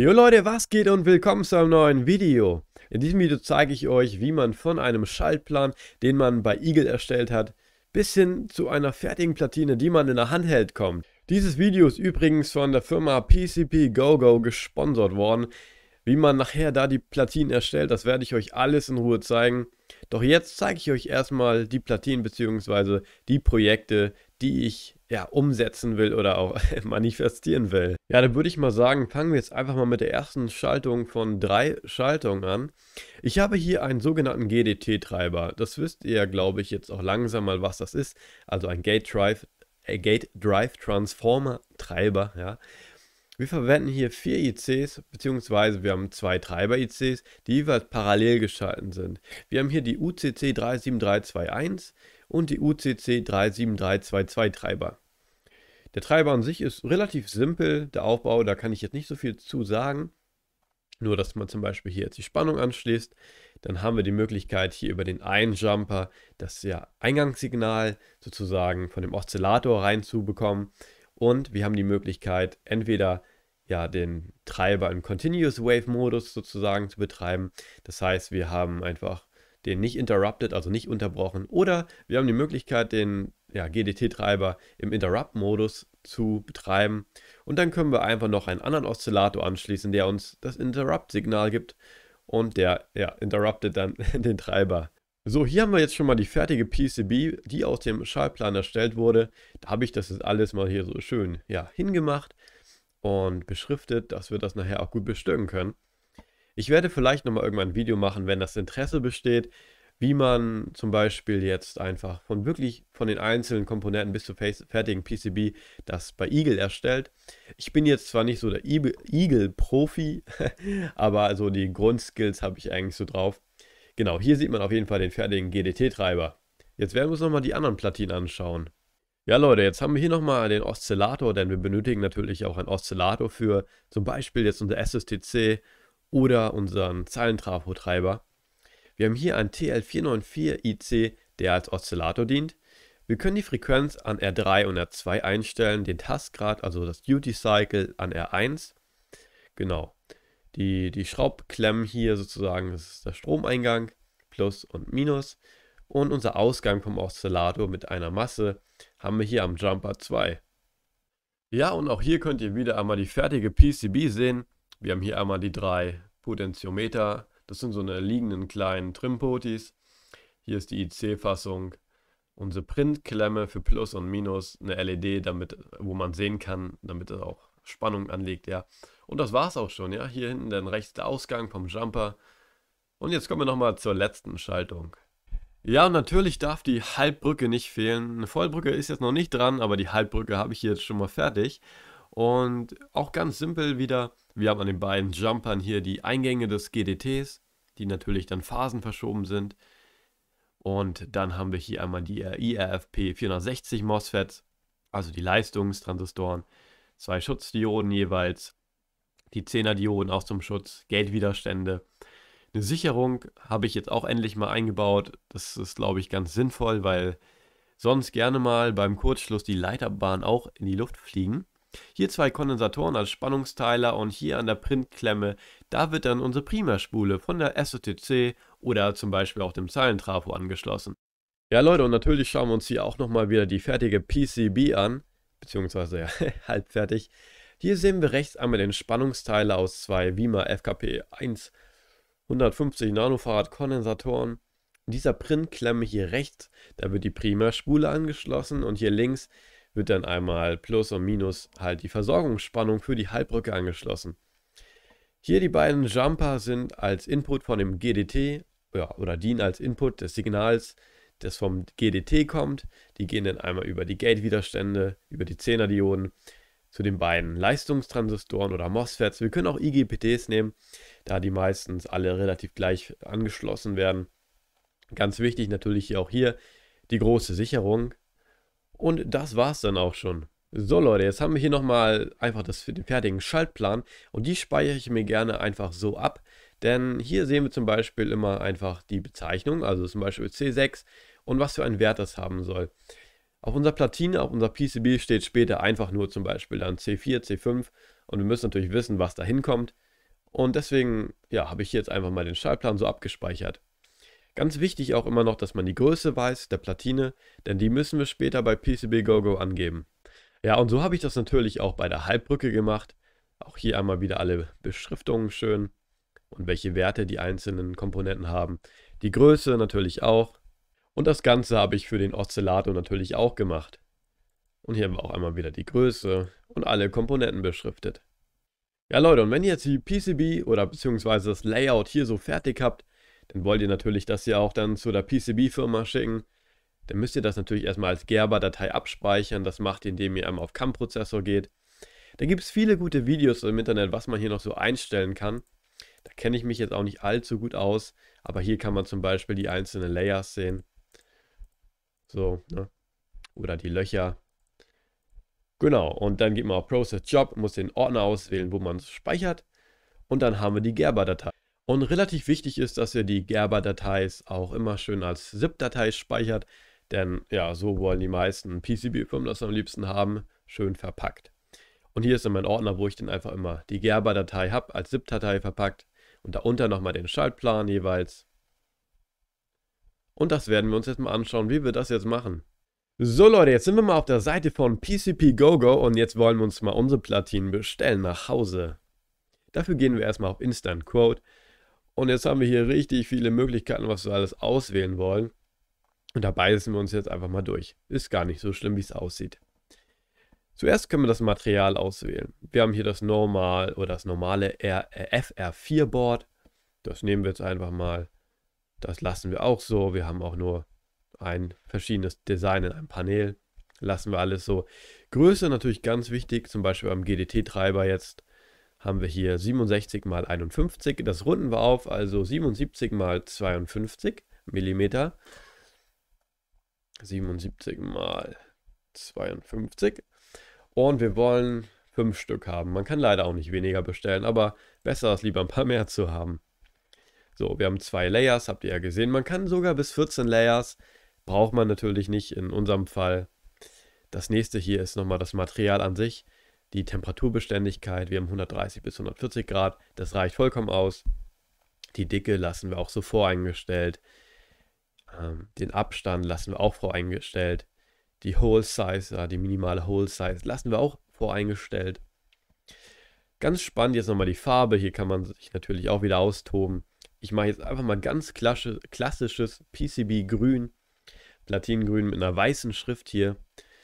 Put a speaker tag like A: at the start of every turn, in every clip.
A: Jo Leute, was geht und willkommen zu einem neuen Video. In diesem Video zeige ich euch, wie man von einem Schaltplan, den man bei Eagle erstellt hat, bis hin zu einer fertigen Platine, die man in der Hand hält, kommt. Dieses Video ist übrigens von der Firma PCP GoGo gesponsert worden. Wie man nachher da die Platinen erstellt, das werde ich euch alles in Ruhe zeigen. Doch jetzt zeige ich euch erstmal die Platinen bzw. die Projekte, die ich ja, umsetzen will oder auch manifestieren will. Ja, dann würde ich mal sagen, fangen wir jetzt einfach mal mit der ersten Schaltung von drei Schaltungen an. Ich habe hier einen sogenannten GDT-Treiber. Das wisst ihr, ja, glaube ich, jetzt auch langsam mal, was das ist. Also ein Gate Drive, äh, Gate Transformer Treiber, ja. Wir verwenden hier vier ICs, beziehungsweise wir haben zwei Treiber-ICs, die jeweils parallel geschalten sind. Wir haben hier die UCC 37321 und die UCC 37322 Treiber. Der Treiber an sich ist relativ simpel, der Aufbau, da kann ich jetzt nicht so viel zu sagen. Nur, dass man zum Beispiel hier jetzt die Spannung anschließt, dann haben wir die Möglichkeit hier über den Einjumper das ja, Eingangssignal sozusagen von dem Oszillator reinzubekommen. Und wir haben die Möglichkeit, entweder ja, den Treiber im Continuous Wave Modus sozusagen zu betreiben. Das heißt, wir haben einfach den nicht interrupted, also nicht unterbrochen. Oder wir haben die Möglichkeit, den ja, GDT-Treiber im Interrupt-Modus zu betreiben. Und dann können wir einfach noch einen anderen Oszillator anschließen, der uns das Interrupt-Signal gibt und der ja, interruptet dann den Treiber. So, hier haben wir jetzt schon mal die fertige PCB, die aus dem Schaltplan erstellt wurde. Da habe ich das jetzt alles mal hier so schön ja, hingemacht und beschriftet, dass wir das nachher auch gut bestücken können. Ich werde vielleicht nochmal irgendwann ein Video machen, wenn das Interesse besteht, wie man zum Beispiel jetzt einfach von wirklich von den einzelnen Komponenten bis zu fertigen PCB das bei Eagle erstellt. Ich bin jetzt zwar nicht so der Eagle-Profi, aber also die Grundskills habe ich eigentlich so drauf. Genau, hier sieht man auf jeden Fall den fertigen GDT-Treiber. Jetzt werden wir uns nochmal die anderen Platinen anschauen. Ja Leute, jetzt haben wir hier nochmal den Oszillator, denn wir benötigen natürlich auch einen Oszillator für zum Beispiel jetzt unser SSTC oder unseren Zeilentrafo-Treiber. Wir haben hier einen TL494IC, der als Oszillator dient. Wir können die Frequenz an R3 und R2 einstellen, den Tastgrad, also das Duty Cycle an R1. Genau. Die, die Schraubklemmen hier sozusagen, das ist der Stromeingang, Plus und Minus. Und unser Ausgang vom Oszillator mit einer Masse haben wir hier am Jumper 2. Ja, und auch hier könnt ihr wieder einmal die fertige PCB sehen. Wir haben hier einmal die drei Potentiometer. Das sind so eine liegenden kleinen Trimpotis. Hier ist die IC-Fassung. Unsere Printklemme für Plus und Minus, eine LED, damit, wo man sehen kann, damit es auch Spannung anlegt, ja. Und das war es auch schon, ja. Hier hinten dann rechts der Ausgang vom Jumper. Und jetzt kommen wir nochmal zur letzten Schaltung. Ja, und natürlich darf die Halbbrücke nicht fehlen. Eine Vollbrücke ist jetzt noch nicht dran, aber die Halbbrücke habe ich jetzt schon mal fertig. Und auch ganz simpel wieder wir haben an den beiden Jumpern hier die Eingänge des GDTs, die natürlich dann phasenverschoben sind. Und dann haben wir hier einmal die IRFP 460 MOSFETs, also die Leistungstransistoren, zwei Schutzdioden jeweils, die 10er Dioden auch zum Schutz, Geldwiderstände. Eine Sicherung habe ich jetzt auch endlich mal eingebaut. Das ist, glaube ich, ganz sinnvoll, weil sonst gerne mal beim Kurzschluss die Leiterbahn auch in die Luft fliegen. Hier zwei Kondensatoren als Spannungsteiler und hier an der Printklemme, da wird dann unsere Primaspule von der SOTC oder zum Beispiel auch dem Zeilentrafo angeschlossen. Ja Leute, und natürlich schauen wir uns hier auch nochmal wieder die fertige PCB an, beziehungsweise ja, halb fertig. Hier sehen wir rechts einmal den Spannungsteiler aus zwei WIMA FKP 1 150 Nanofarad Kondensatoren. In dieser Printklemme hier rechts, da wird die Primaspule angeschlossen und hier links wird dann einmal plus und minus halt die Versorgungsspannung für die Halbbrücke angeschlossen. Hier die beiden Jumper sind als Input von dem GDT ja, oder dienen als Input des Signals, das vom GDT kommt. Die gehen dann einmal über die Gate-Widerstände, über die 10er Dioden zu den beiden Leistungstransistoren oder MOSFETs. Wir können auch IGPTs nehmen, da die meistens alle relativ gleich angeschlossen werden. Ganz wichtig natürlich auch hier die große Sicherung, und das war's dann auch schon. So Leute, jetzt haben wir hier nochmal einfach das für den fertigen Schaltplan und die speichere ich mir gerne einfach so ab, denn hier sehen wir zum Beispiel immer einfach die Bezeichnung, also zum Beispiel C6 und was für einen Wert das haben soll. Auf unserer Platine, auf unserer PCB steht später einfach nur zum Beispiel dann C4, C5 und wir müssen natürlich wissen, was da hinkommt und deswegen ja, habe ich jetzt einfach mal den Schaltplan so abgespeichert. Ganz wichtig auch immer noch, dass man die Größe weiß, der Platine, denn die müssen wir später bei PCBGoGo angeben. Ja, und so habe ich das natürlich auch bei der Halbbrücke gemacht. Auch hier einmal wieder alle Beschriftungen schön und welche Werte die einzelnen Komponenten haben. Die Größe natürlich auch. Und das Ganze habe ich für den Oszillator natürlich auch gemacht. Und hier haben wir auch einmal wieder die Größe und alle Komponenten beschriftet. Ja Leute, und wenn ihr jetzt die PCB oder beziehungsweise das Layout hier so fertig habt, dann wollt ihr natürlich das ja auch dann zu der PCB-Firma schicken. Dann müsst ihr das natürlich erstmal als Gerber-Datei abspeichern. Das macht ihr, indem ihr einmal auf CAM-Prozessor geht. Da gibt es viele gute Videos im Internet, was man hier noch so einstellen kann. Da kenne ich mich jetzt auch nicht allzu gut aus, aber hier kann man zum Beispiel die einzelnen Layers sehen. So, ne? Oder die Löcher. Genau, und dann geht man auf Process Job, muss den Ordner auswählen, wo man es speichert. Und dann haben wir die Gerber-Datei. Und relativ wichtig ist, dass ihr die Gerber-Dateis auch immer schön als ZIP-Datei speichert, denn ja, so wollen die meisten PCB-Firmen das am liebsten haben, schön verpackt. Und hier ist dann mein Ordner, wo ich dann einfach immer die Gerber-Datei habe, als ZIP-Datei verpackt und darunter nochmal den Schaltplan jeweils. Und das werden wir uns jetzt mal anschauen, wie wir das jetzt machen. So Leute, jetzt sind wir mal auf der Seite von PCP GoGo und jetzt wollen wir uns mal unsere Platinen bestellen nach Hause. Dafür gehen wir erstmal auf Instant Quote und jetzt haben wir hier richtig viele Möglichkeiten, was wir alles auswählen wollen. Und da beißen wir uns jetzt einfach mal durch. Ist gar nicht so schlimm, wie es aussieht. Zuerst können wir das Material auswählen. Wir haben hier das Normal oder das normale FR4 Board. Das nehmen wir jetzt einfach mal. Das lassen wir auch so. Wir haben auch nur ein verschiedenes Design in einem Panel. Lassen wir alles so. Größe natürlich ganz wichtig, zum Beispiel beim GDT-Treiber jetzt haben wir hier 67 mal 51. Das runden wir auf, also 77 mal 52 mm. 77 mal 52. Und wir wollen 5 Stück haben. Man kann leider auch nicht weniger bestellen, aber besser ist lieber ein paar mehr zu haben. So, wir haben zwei Layers, habt ihr ja gesehen. Man kann sogar bis 14 Layers, braucht man natürlich nicht in unserem Fall. Das nächste hier ist nochmal das Material an sich die Temperaturbeständigkeit, wir haben 130 bis 140 Grad, das reicht vollkommen aus. Die Dicke lassen wir auch so voreingestellt. Ähm, den Abstand lassen wir auch voreingestellt. Die Hole Size, ja, die minimale Hole Size lassen wir auch voreingestellt. Ganz spannend jetzt nochmal die Farbe. Hier kann man sich natürlich auch wieder austoben. Ich mache jetzt einfach mal ganz klassisches PCB-Grün. Platinengrün mit einer weißen Schrift hier.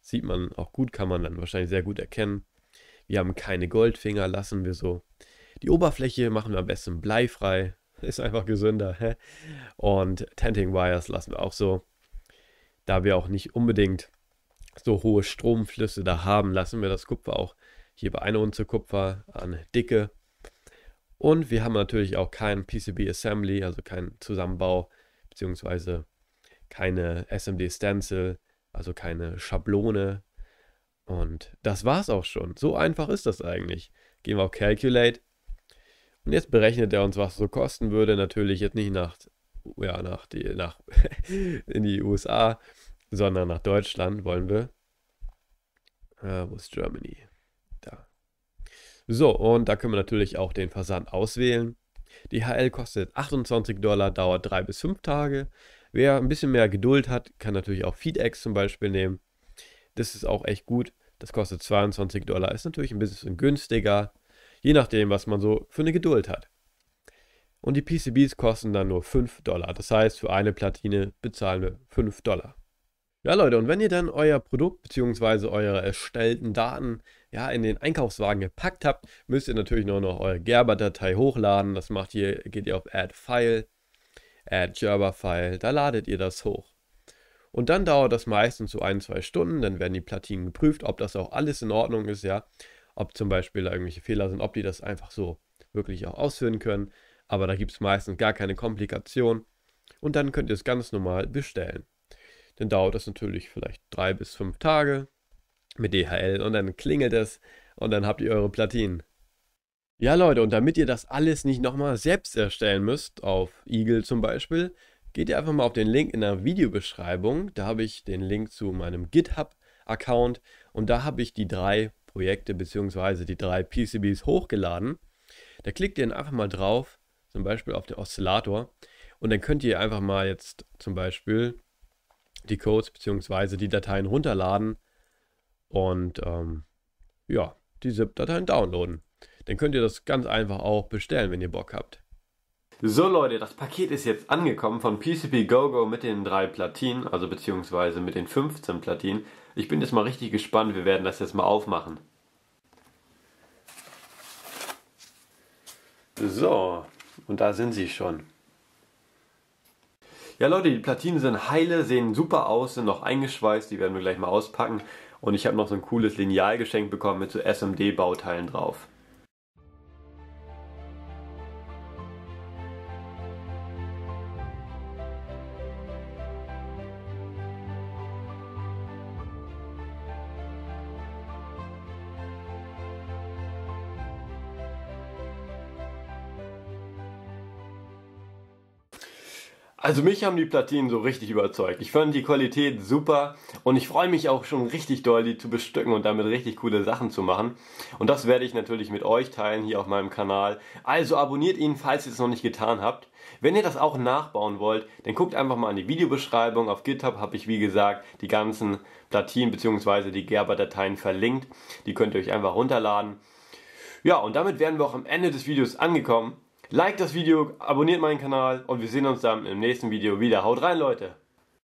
A: Sieht man auch gut, kann man dann wahrscheinlich sehr gut erkennen. Wir haben keine Goldfinger, lassen wir so. Die Oberfläche machen wir am besten bleifrei. Ist einfach gesünder. Hä? Und Tenting Wires lassen wir auch so. Da wir auch nicht unbedingt so hohe Stromflüsse da haben, lassen wir das Kupfer auch hier bei einer Unze Kupfer an Dicke. Und wir haben natürlich auch kein PCB Assembly, also keinen Zusammenbau, beziehungsweise keine SMD Stencil, also keine Schablone, und das war's auch schon. So einfach ist das eigentlich. Gehen wir auf Calculate. Und jetzt berechnet er uns, was so kosten würde. Natürlich jetzt nicht nach, ja, nach, die, nach in die USA, sondern nach Deutschland wollen wir. Äh, wo ist Germany? Da. So, und da können wir natürlich auch den Versand auswählen. Die HL kostet 28 Dollar, dauert 3 bis 5 Tage. Wer ein bisschen mehr Geduld hat, kann natürlich auch FeedEx zum Beispiel nehmen. Das ist auch echt gut. Das kostet 22 Dollar. Ist natürlich ein bisschen günstiger, je nachdem, was man so für eine Geduld hat. Und die PCBs kosten dann nur 5 Dollar. Das heißt, für eine Platine bezahlen wir 5 Dollar. Ja Leute, und wenn ihr dann euer Produkt bzw. eure erstellten Daten ja, in den Einkaufswagen gepackt habt, müsst ihr natürlich nur noch eure Gerber-Datei hochladen. Das macht ihr, geht ihr auf Add File, Add Gerber File, da ladet ihr das hoch. Und dann dauert das meistens so ein, zwei Stunden, dann werden die Platinen geprüft, ob das auch alles in Ordnung ist, ja. Ob zum Beispiel da irgendwelche Fehler sind, ob die das einfach so wirklich auch ausführen können. Aber da gibt es meistens gar keine Komplikation. Und dann könnt ihr es ganz normal bestellen. Dann dauert das natürlich vielleicht drei bis fünf Tage mit DHL und dann klingelt es und dann habt ihr eure Platinen. Ja Leute, und damit ihr das alles nicht nochmal selbst erstellen müsst, auf Eagle zum Beispiel, geht ihr einfach mal auf den Link in der Videobeschreibung. Da habe ich den Link zu meinem GitHub-Account und da habe ich die drei Projekte bzw. die drei PCBs hochgeladen. Da klickt ihr dann einfach mal drauf, zum Beispiel auf den Oszillator und dann könnt ihr einfach mal jetzt zum Beispiel die Codes bzw. die Dateien runterladen und ähm, ja, diese dateien downloaden. Dann könnt ihr das ganz einfach auch bestellen, wenn ihr Bock habt. So Leute, das Paket ist jetzt angekommen von PCP GoGo mit den drei Platinen, also beziehungsweise mit den 15 Platinen. Ich bin jetzt mal richtig gespannt, wir werden das jetzt mal aufmachen. So, und da sind sie schon. Ja Leute, die Platinen sind heile, sehen super aus, sind noch eingeschweißt, die werden wir gleich mal auspacken. Und ich habe noch so ein cooles Lineal geschenkt bekommen mit so SMD-Bauteilen drauf. Also mich haben die Platinen so richtig überzeugt. Ich fand die Qualität super und ich freue mich auch schon richtig doll, die zu bestücken und damit richtig coole Sachen zu machen. Und das werde ich natürlich mit euch teilen hier auf meinem Kanal. Also abonniert ihn, falls ihr es noch nicht getan habt. Wenn ihr das auch nachbauen wollt, dann guckt einfach mal in die Videobeschreibung. Auf GitHub habe ich wie gesagt die ganzen Platinen bzw. die Gerber-Dateien verlinkt. Die könnt ihr euch einfach runterladen. Ja, und damit wären wir auch am Ende des Videos angekommen. Like das Video, abonniert meinen Kanal und wir sehen uns dann im nächsten Video wieder. Haut rein, Leute!